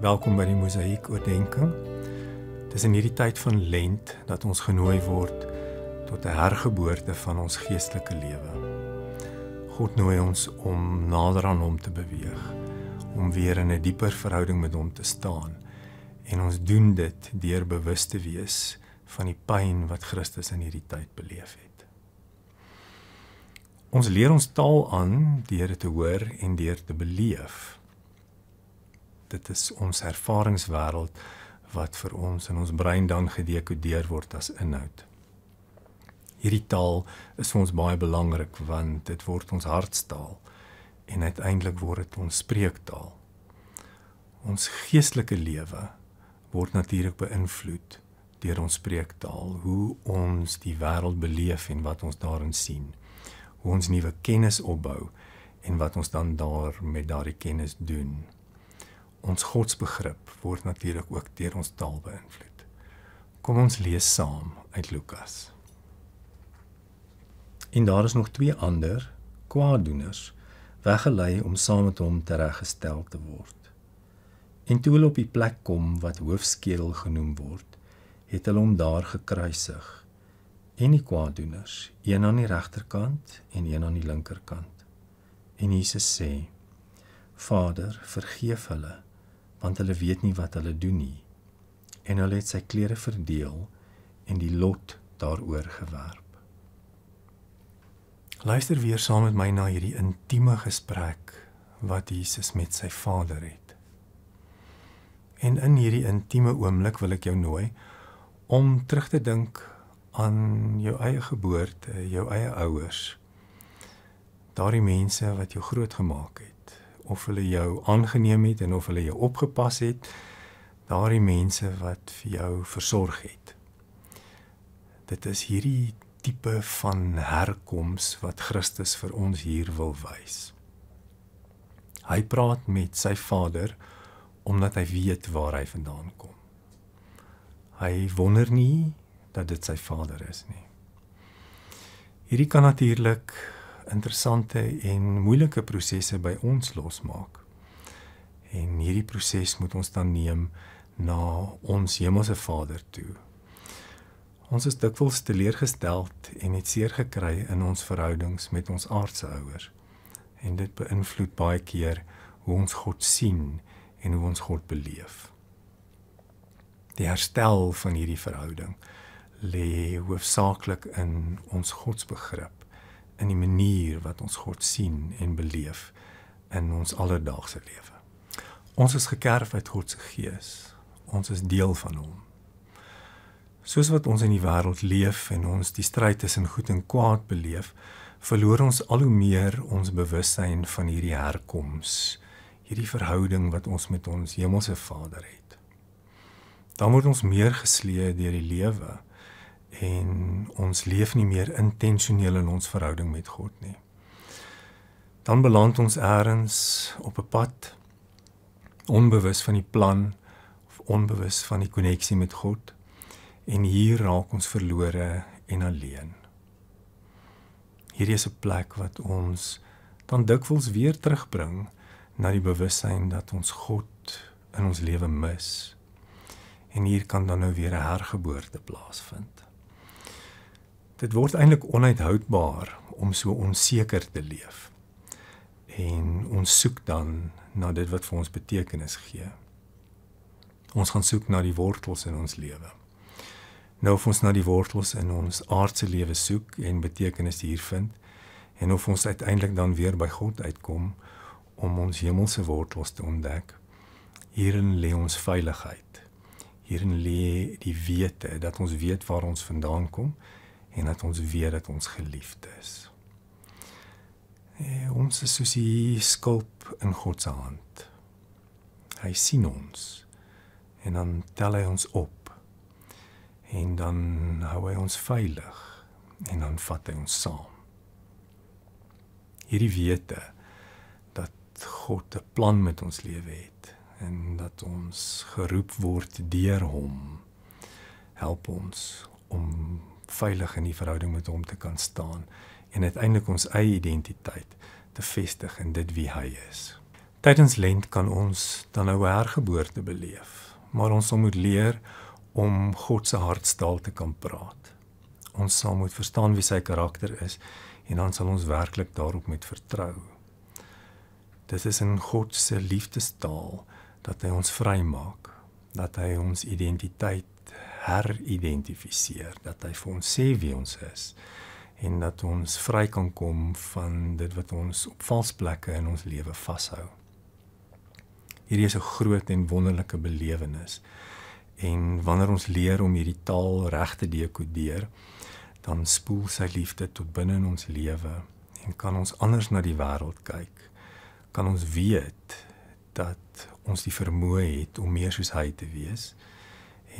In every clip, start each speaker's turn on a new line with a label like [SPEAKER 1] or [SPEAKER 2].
[SPEAKER 1] Welkom by die Mosaïek Oordenking. Dis in hierdie tyd van lent dat ons genooi word tot 'n hergeboorte van ons geestelike lewe. God nooi ons om nader aan hom te beweeg, om weer in 'n dieper verhouding met hom te staan. En ons doen dit deur bewus te wees van die pyn wat Christus in hierdie tyd beleef het. Ons leer ons taal aan deur dit te hoor en deur te beleef. Dit is ons ervaringswêreld wat vir ons in ons brein dan gedekodeer word as inhoud. Hierdie taal is vir ons baie belangrik want dit word ons hartstaal en uiteindelik word dit ons spreektaal. Ons geestelike lewe word natuurlik beïnvloed deur ons spreektaal, hoe ons die wêreld beleef en wat ons daarin sien. Hoe ons nuwe kennis opbou en wat ons dan daar met daardie kennis doen. Ons godsbegrip word natuurlik ook deur ons taal beïnvloed. Kom ons lees saam uit Lukas. En daar is nog twee ander kwaadoeners weggelei om saam met hom tereggestel te word. En toe hulle op die plek kom wat hoofskedel genoem word, het hulle hom daar gekruisig en die kwaaddoeners een aan die regterkant en een aan die linkerkant en Jesus sê Vader vergeef hulle want hulle weet nie wat hulle doen nie en hulle het sy klere verdeel en die lot daaroor gewerp Luister weer saam met my na hierdie intieme gesprek wat Jesus met sy Vader het En in hierdie intieme oomblik wil ek jou nooi om terug te dink aan jou eie geboorte, jou eie ouers. Daardie mense wat jou grootgemaak het, of hulle jou aangeneem het en of hulle jou opgepas het, daardie mense wat vir jou versorg het. Dit is hierdie tipe van herkoms wat Christus vir ons hier wil wys. Hy praat met sy Vader omdat hy weet waar hy vandaan kom. Hy wonder nie dat dit sy vader is nie. Hierdie kan natuurlik interessante en moeilike prosesse by ons losmaak. En hierdie proses moet ons dan neem na ons hemelse Vader toe. Ons is dikwels teleurgestel en het seer gekry in ons verhoudings met ons aardse ouers. En dit beïnvloed baie keer hoe ons God sien en hoe ons God beleef die herstel van hierdie verhouding lê hoofsaaklik in ons godsbegrip in die manier wat ons God sien en beleef in ons alledaagse lewe. Ons is gekerf uit God se gees. Ons is deel van hom. Soos wat ons in die wêreld leef en ons die stryd tussen goed en kwaad beleef, verloor ons al hoe meer ons bewustheid van hierdie herkoms, hierdie verhouding wat ons met ons Hemelse Vader het dan word ons meer gesleep deur die lewe en ons leef nie meer intentioneel in ons verhouding met God nie. Dan beland ons eers op 'n pad onbewus van die plan of onbewus van die koneksie met God en hier raak ons verlore en alleen. Hierdie is 'n plek wat ons dan dikwels weer terugbring na die bewussyn dat ons God in ons lewe mis en hier kan dan nou weer 'n hergeboorte plaasvind. Dit word eintlik onuithoudbaar om so onseker te leef. En ons soek dan na dit wat vir ons betekenis gee. Ons gaan soek na die wortels in ons lewe. Nou of ons na die wortels in ons aardse lewe soek en betekenis hier vind en of ons uiteindelik dan weer by God uitkom om ons hemelse wortels te ontdek. Hierin lê ons veiligheid. Hierin lê die wete dat ons weet waar ons vandaan kom en dat ons weet dat ons geliefd is. En eh, ons is soos die skulp in God se hand. Hy sien ons en dan tel hy ons op en dan hou hy ons veilig en dan vat hy ons saam. Hierdie wete dat God 'n plan met ons lewe het en dat ons geroep word deur hom help ons om veilig in die verhouding met hom te kan staan en uiteindelik ons eie identiteit te vestig in dit wie hy is. Tydens lent kan ons dan nou hergeboorte beleef, maar ons sal moet leer om God se hartstaal te kan praat. Ons sal moet verstaan wie sy karakter is en dan sal ons werklik daarop met vertrou. Dit is in God se liefdestaal dat hy ons vrymaak, dat hy ons identiteit heridentifiseer, dat hy vir ons sê wie ons is en dat ons vry kan kom van dit wat ons op vals plekke in ons lewe vashou. Hierdie is 'n groot en wonderlike belewenis. En wanneer ons leer om hierdie taal reg te dekodeer, dan spoel sy liefde tot binne in ons lewe en kan ons anders na die wêreld kyk. Kan ons weet dat ons die vermoë het om meer soos hy te wees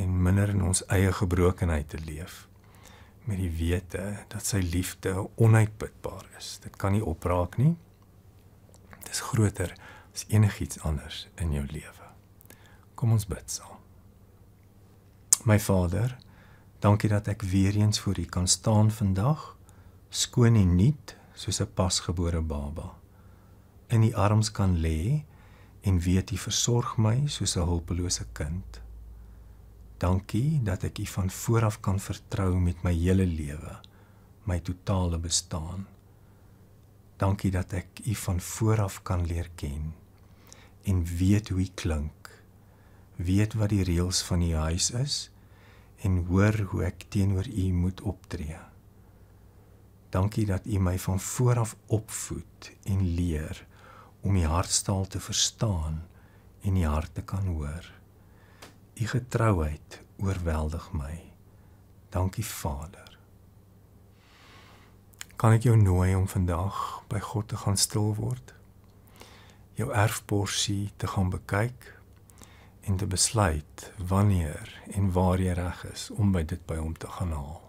[SPEAKER 1] en minder in ons eie gebrokenheid te leef met die wete dat sy liefde onuitputbaar is. Dit kan nie opraak nie. Dit is groter as enigiets anders in jou lewe. Kom ons bid saam. My Vader, dankie dat ek weer eens voor U kan staan vandag, skoon en nuut soos 'n pasgebore baba. In U arms kan lê en weet U versorg my soos 'n hulpelose kind. Dankie dat ek U van vooraf kan vertrou met my hele lewe, my totale bestaan. Dankie dat ek U van vooraf kan leer ken en weet hoe U klink, weet wat die reëls van U huis is en hoor hoe ek teenoor U moet optree. Dankie dat U my van vooraf opvoed en leer om die hartstaal te verstaan en die hart te kan hoor. U getrouheid oorweldig my. Dankie Vader. Kan ek jou nooi om vandag by God te gaan stil word? Jou erfborsie te gaan bekyk en te besluit wanneer en waar jy reg is om by dit by hom te gaan haal.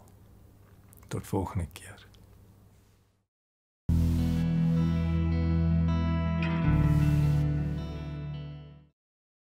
[SPEAKER 1] Tot volgende keer.